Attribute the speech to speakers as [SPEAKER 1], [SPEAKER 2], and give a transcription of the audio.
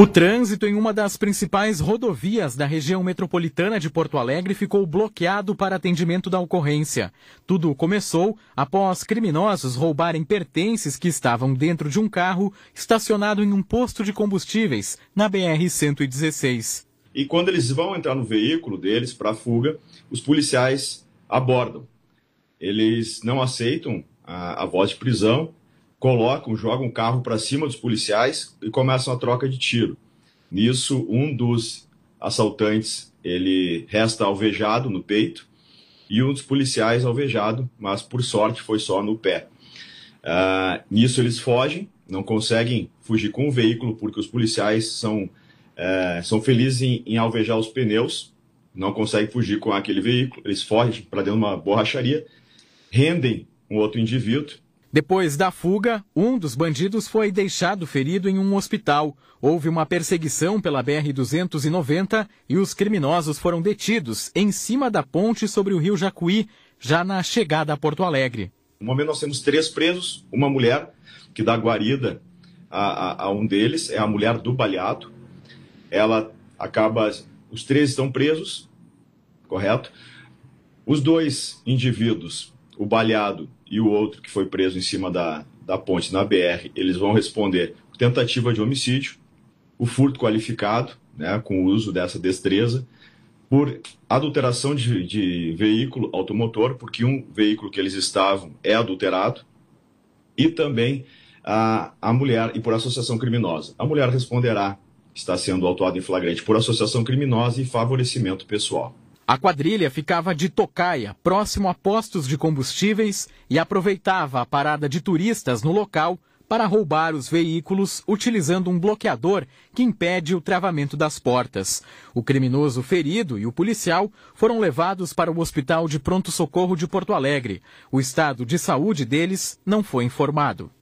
[SPEAKER 1] O trânsito em uma das principais rodovias da região metropolitana de Porto Alegre ficou bloqueado para atendimento da ocorrência. Tudo começou após criminosos roubarem pertences que estavam dentro de um carro estacionado em um posto de combustíveis na BR-116. E quando
[SPEAKER 2] eles vão entrar no veículo deles para a fuga, os policiais abordam. Eles não aceitam a, a voz de prisão colocam, jogam um carro para cima dos policiais e começam a troca de tiro. Nisso, um dos assaltantes ele resta alvejado no peito e um dos policiais alvejado, mas por sorte foi só no pé. Uh, nisso eles fogem, não conseguem fugir com o veículo porque os policiais são, uh, são felizes em, em alvejar os pneus, não conseguem fugir com aquele veículo, eles fogem para dentro de uma borracharia, rendem um outro
[SPEAKER 1] indivíduo depois da fuga, um dos bandidos foi deixado ferido em um hospital. Houve uma perseguição pela BR-290 e os criminosos foram detidos em cima da ponte sobre o rio Jacuí, já na chegada a Porto Alegre. No momento nós
[SPEAKER 2] temos três presos, uma mulher que dá guarida a, a, a um deles, é a mulher do baleado. Ela acaba, os três estão presos, correto? Os dois indivíduos, o baleado e o outro que foi preso em cima da, da ponte na BR, eles vão responder tentativa de homicídio, o furto qualificado, né, com o uso dessa destreza, por adulteração de, de veículo automotor, porque um veículo que eles estavam é adulterado, e também a, a mulher, e por associação criminosa. A mulher responderá, está sendo autuada em flagrante, por associação criminosa e favorecimento pessoal.
[SPEAKER 1] A quadrilha ficava de tocaia, próximo a postos de combustíveis, e aproveitava a parada de turistas no local para roubar os veículos utilizando um bloqueador que impede o travamento das portas. O criminoso ferido e o policial foram levados para o Hospital de Pronto Socorro de Porto Alegre. O estado de saúde deles não foi informado.